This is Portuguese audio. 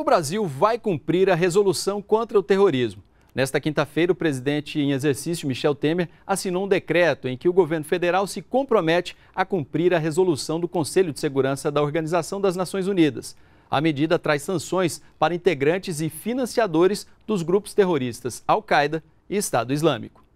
O Brasil vai cumprir a resolução contra o terrorismo. Nesta quinta-feira, o presidente em exercício, Michel Temer, assinou um decreto em que o governo federal se compromete a cumprir a resolução do Conselho de Segurança da Organização das Nações Unidas. A medida traz sanções para integrantes e financiadores dos grupos terroristas Al-Qaeda e Estado Islâmico.